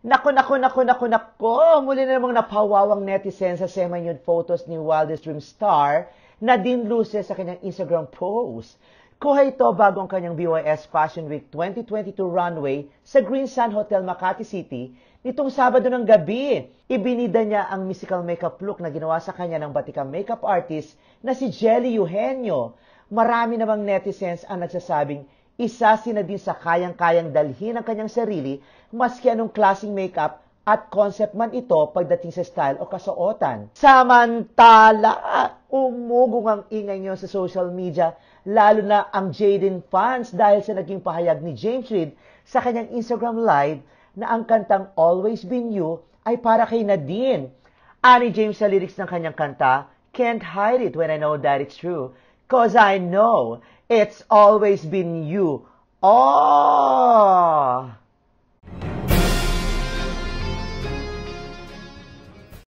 Naku, naku, naku, naku, naku! Muli na namang napawawang netizen sa semi photos ni Wildest Dream Star na din luces sa kanyang Instagram post. Kuha ito bago ang kanyang BYS Fashion Week 2022 runway sa Green Sun Hotel Makati City nitong Sabado ng gabi. Ibinida niya ang musical makeup look na ginawa sa kanya ng batikang makeup artist na si Jelly Eugenio. Marami namang netizens ang nagsasabing Isasi na din sa kayang-kayang dalhin ang kanyang sarili maski anong klaseng makeup at concept man ito pagdating sa style o kasuotan. Samantala, umugong ang ingay nyo sa social media, lalo na ang Jaden fans dahil sa naging pahayag ni James Reid sa kanyang Instagram Live na ang kantang Always Been You ay para kay Nadine. Ani James sa lyrics ng kanyang kanta, Can't hide it when I know that it's true, cause I know It's always been you. Oh!